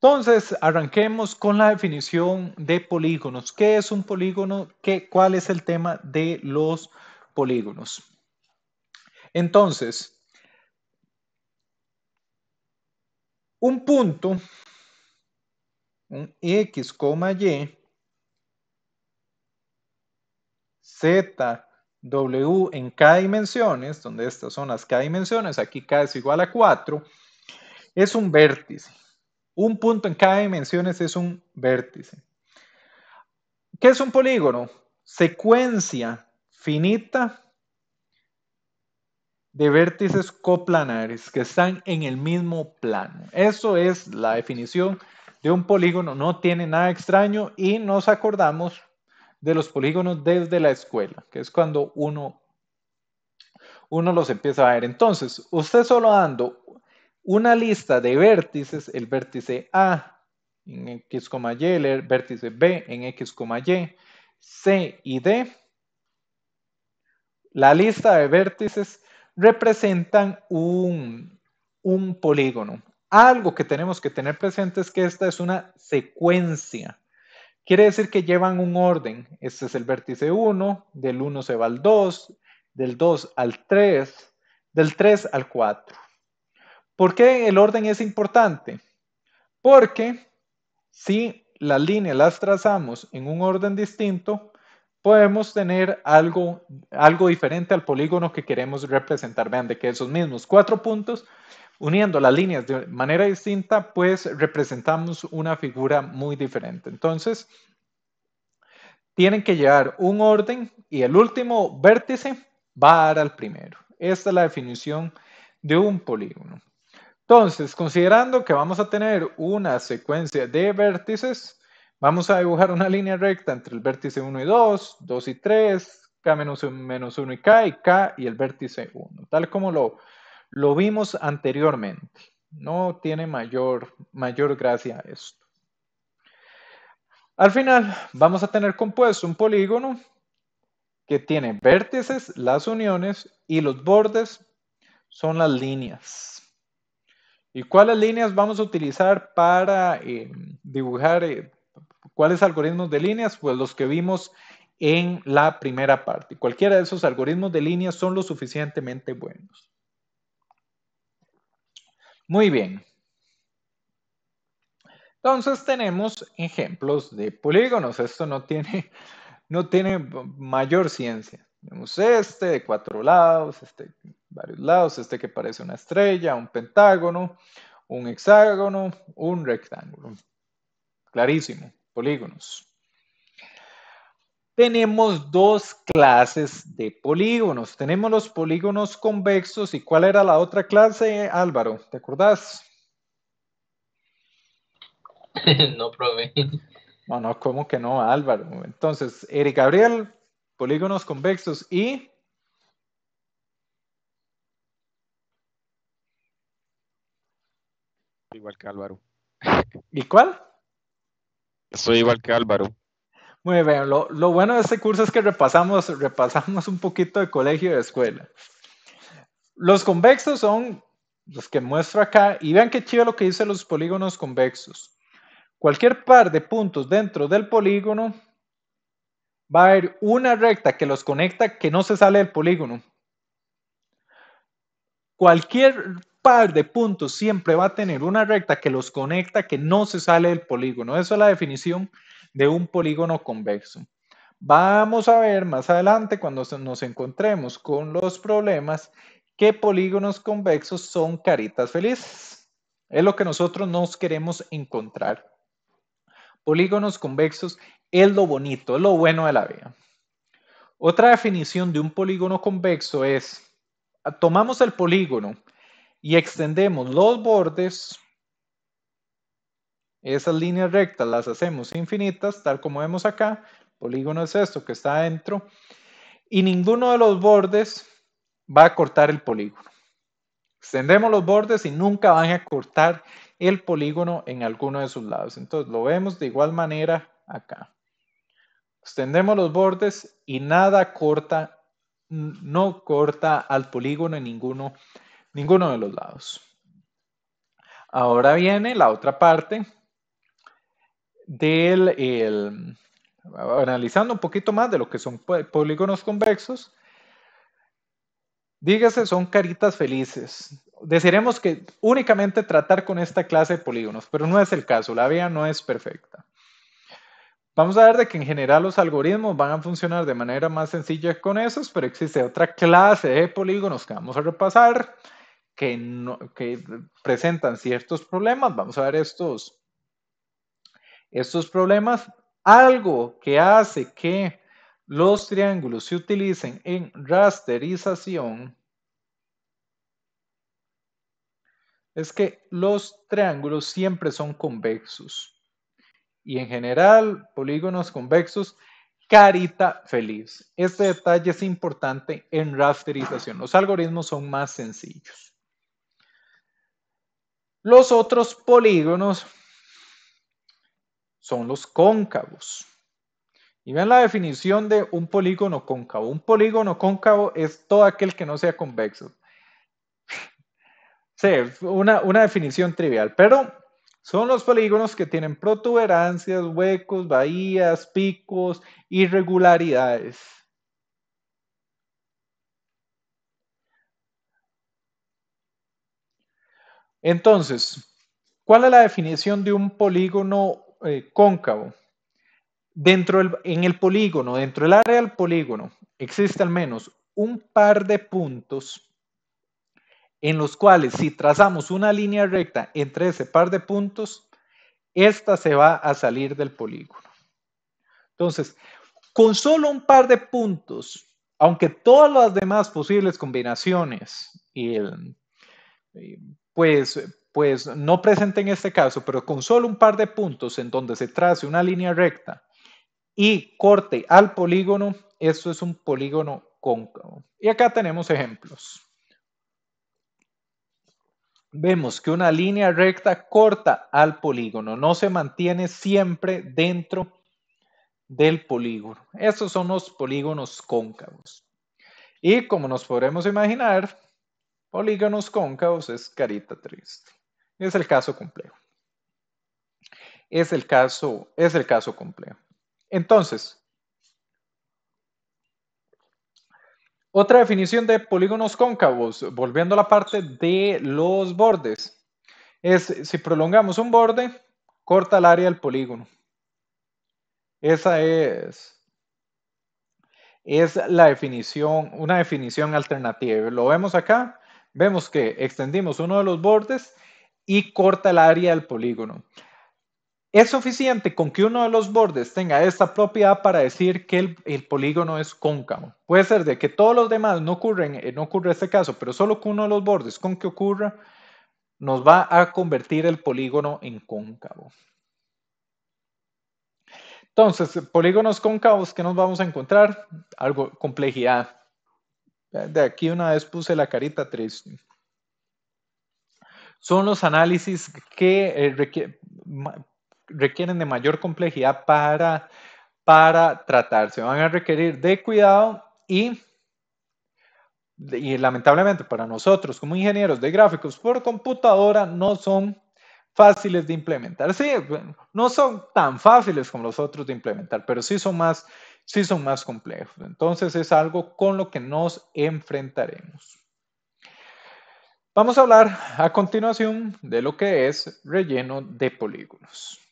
Entonces, arranquemos con la definición de polígonos. ¿Qué es un polígono? ¿Qué, ¿Cuál es el tema de los polígonos? Entonces, un punto, un X, Y, Z, W en K dimensiones, donde estas son las K dimensiones, aquí K es igual a 4, es un vértice. Un punto en cada dimensión es un vértice. ¿Qué es un polígono? Secuencia finita de vértices coplanares que están en el mismo plano. Eso es la definición de un polígono, no tiene nada extraño y nos acordamos de los polígonos desde la escuela, que es cuando uno, uno los empieza a ver. Entonces, usted solo dando una lista de vértices, el vértice A en X, Y, el vértice B en X, Y, C y D. La lista de vértices representan un, un polígono. Algo que tenemos que tener presente es que esta es una secuencia. Quiere decir que llevan un orden. Este es el vértice 1, del 1 se va al 2, del 2 al 3, del 3 al 4. ¿Por qué el orden es importante? Porque si las líneas las trazamos en un orden distinto, podemos tener algo, algo diferente al polígono que queremos representar. Vean, de que esos mismos cuatro puntos, uniendo las líneas de manera distinta, pues representamos una figura muy diferente. Entonces, tienen que llevar un orden y el último vértice va a dar al primero. Esta es la definición de un polígono. Entonces, considerando que vamos a tener una secuencia de vértices, vamos a dibujar una línea recta entre el vértice 1 y 2, 2 y 3, K menos 1, y K, y K y el vértice 1, tal como lo, vimos anteriormente. No tiene mayor, mayor gracia esto. Al final, vamos a tener compuesto un polígono que tiene vértices, las uniones, y los bordes son las líneas. ¿Y cuáles líneas vamos a utilizar para eh, dibujar? Eh, ¿Cuáles algoritmos de líneas? Pues los que vimos en la primera parte. Cualquiera de esos algoritmos de líneas son lo suficientemente buenos. Muy bien. Entonces tenemos ejemplos de polígonos. Esto no tiene, no tiene mayor ciencia. Tenemos este de cuatro lados, este varios lados, este que parece una estrella, un pentágono, un hexágono, un rectángulo. Clarísimo, polígonos. Tenemos dos clases de polígonos. Tenemos los polígonos convexos y ¿cuál era la otra clase, Álvaro? ¿Te acordás? no, probé. No, no, ¿cómo que no, Álvaro? Entonces, Eric Gabriel, polígonos convexos y igual que Álvaro. ¿Y cuál? Soy igual que Álvaro. Muy bien, lo, bueno de este curso es que repasamos, repasamos un poquito de colegio y de escuela. Los convexos son los que muestro acá y vean qué chido lo que dicen los polígonos convexos. Cualquier par de puntos dentro del polígono va a haber una recta que los conecta que no se sale del polígono. Cualquier de puntos siempre va a tener una recta que los conecta, que no se sale del polígono. Esa es la definición de un polígono convexo. Vamos a ver más adelante cuando nos encontremos con los problemas qué polígonos convexos son caritas felices. Es lo que nosotros nos queremos encontrar. Polígonos convexos es lo bonito, es lo bueno de la vida. Otra definición de un polígono convexo es, tomamos el polígono, y extendemos los bordes, esas líneas rectas las hacemos infinitas, tal como vemos acá, polígono es esto que está adentro, y ninguno de los bordes va a cortar el polígono. Extendemos los bordes y nunca van a cortar el polígono en alguno de sus lados. Entonces lo vemos de igual manera acá. Extendemos los bordes y nada corta, no corta al polígono en ninguno de Ninguno de los lados. Ahora viene la otra parte del, analizando un poquito más de lo que son polígonos convexos, dígase, son caritas felices. Desearemos que únicamente tratar con esta clase de polígonos, pero no es el caso, la vía no es perfecta. Vamos a ver de que en general los algoritmos van a funcionar de manera más sencilla con esos, pero existe otra clase de polígonos que vamos a repasar que, presentan ciertos problemas. Vamos a ver estos, estos problemas. Algo que hace que los triángulos se utilicen en rasterización es que los triángulos siempre son convexos. Y en general, polígonos convexos, carita feliz. Este detalle es importante en rasterización. Los algoritmos son más sencillos. Los otros polígonos son los cóncavos. Y vean la definición de un polígono cóncavo. Un polígono cóncavo es todo aquel que no sea convexo. sí, una, una definición trivial, pero son los polígonos que tienen protuberancias, huecos, bahías, picos, irregularidades. Entonces, ¿cuál es la definición de un polígono eh, cóncavo? Dentro del, en el polígono, dentro del área del polígono, existe al menos un par de puntos en los cuales si trazamos una línea recta entre ese par de puntos, esta se va a salir del polígono. Entonces, con solo un par de puntos, aunque todas las demás posibles combinaciones y el, eh, pues, pues no presente en este caso, pero con solo un par de puntos en donde se trace una línea recta y corte al polígono, eso es un polígono cóncavo. Y acá tenemos ejemplos. Vemos que una línea recta corta al polígono, no se mantiene siempre dentro del polígono. Estos son los polígonos cóncavos. Y como nos podremos imaginar, Polígonos cóncavos es carita triste. Es el caso complejo. Es el caso, es el caso complejo. Entonces, otra definición de polígonos cóncavos, volviendo a la parte de los bordes, es si prolongamos un borde, corta el área del polígono. Esa es es la definición, una definición alternativa. Lo vemos acá, Vemos que extendimos uno de los bordes y corta el área del polígono. Es suficiente con que uno de los bordes tenga esta propiedad para decir que el, polígono es cóncavo. Puede ser de que todos los demás no ocurren, eh, no ocurre este caso, pero solo con uno de los bordes con que ocurra nos va a convertir el polígono en cóncavo. Entonces, polígonos cóncavos, ¿qué nos vamos a encontrar? Algo, complejidad. De aquí una vez puse la carita triste. Son los análisis que eh, requieren de mayor complejidad para, para tratarse. Van a requerir de cuidado y y lamentablemente para nosotros como ingenieros de gráficos por computadora no son fáciles de implementar. Sí, no son tan fáciles como los otros de implementar, pero sí son más sí son más complejos. Entonces es algo con lo que nos enfrentaremos. Vamos a hablar a continuación de lo que es relleno de polígonos.